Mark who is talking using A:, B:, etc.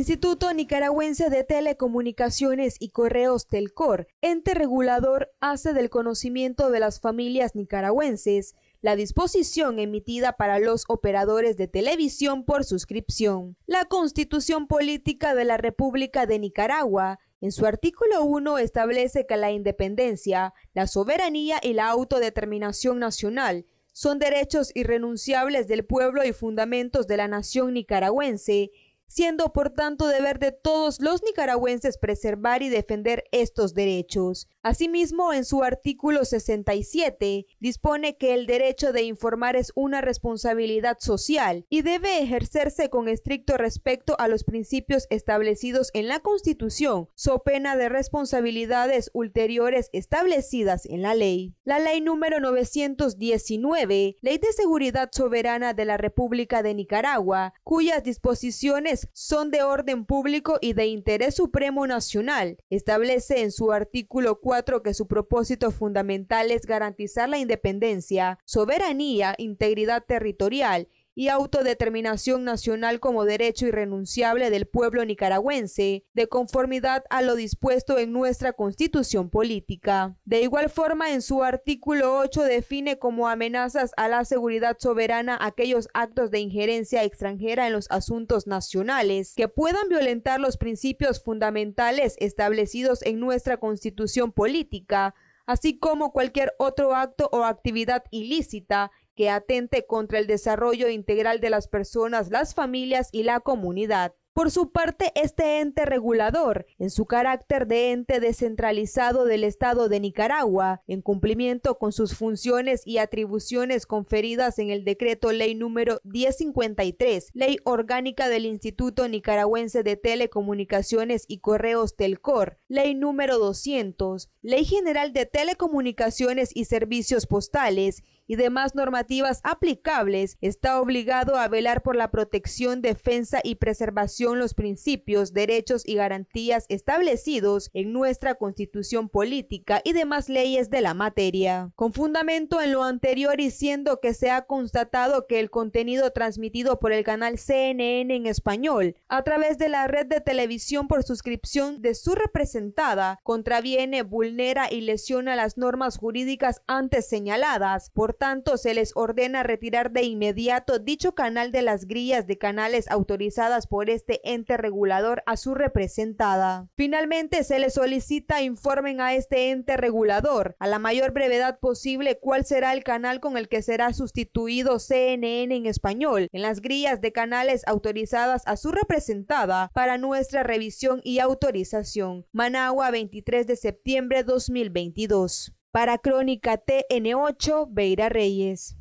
A: Instituto Nicaragüense de Telecomunicaciones y Correos Telcor, ente regulador, hace del conocimiento de las familias nicaragüenses la disposición emitida para los operadores de televisión por suscripción. La Constitución Política de la República de Nicaragua, en su artículo 1, establece que la independencia, la soberanía y la autodeterminación nacional son derechos irrenunciables del pueblo y fundamentos de la nación nicaragüense siendo por tanto deber de todos los nicaragüenses preservar y defender estos derechos. Asimismo, en su artículo 67 dispone que el derecho de informar es una responsabilidad social y debe ejercerse con estricto respecto a los principios establecidos en la Constitución, so pena de responsabilidades ulteriores establecidas en la ley. La ley número 919, Ley de Seguridad Soberana de la República de Nicaragua, cuyas disposiciones son de orden público y de interés supremo nacional. Establece en su artículo 4 que su propósito fundamental es garantizar la independencia, soberanía, integridad territorial y autodeterminación nacional como derecho irrenunciable del pueblo nicaragüense, de conformidad a lo dispuesto en nuestra constitución política. De igual forma, en su artículo 8 define como amenazas a la seguridad soberana aquellos actos de injerencia extranjera en los asuntos nacionales que puedan violentar los principios fundamentales establecidos en nuestra constitución política, así como cualquier otro acto o actividad ilícita que atente contra el desarrollo integral de las personas, las familias y la comunidad. Por su parte, este ente regulador, en su carácter de ente descentralizado del Estado de Nicaragua, en cumplimiento con sus funciones y atribuciones conferidas en el decreto ley número 1053, ley orgánica del Instituto Nicaragüense de Telecomunicaciones y Correos Telcor, ley número 200, ley general de telecomunicaciones y servicios postales, y demás normativas aplicables, está obligado a velar por la protección, defensa y preservación los principios, derechos y garantías establecidos en nuestra constitución política y demás leyes de la materia. Con fundamento en lo anterior y siendo que se ha constatado que el contenido transmitido por el canal CNN en español a través de la red de televisión por suscripción de su representada contraviene, vulnera y lesiona las normas jurídicas antes señaladas, por tanto se les ordena retirar de inmediato dicho canal de las grillas de canales autorizadas por este este ente regulador a su representada. Finalmente, se le solicita informen a este ente regulador a la mayor brevedad posible cuál será el canal con el que será sustituido CNN en español en las grillas de canales autorizadas a su representada para nuestra revisión y autorización. Managua, 23 de septiembre 2022. Para Crónica TN8, Beira Reyes.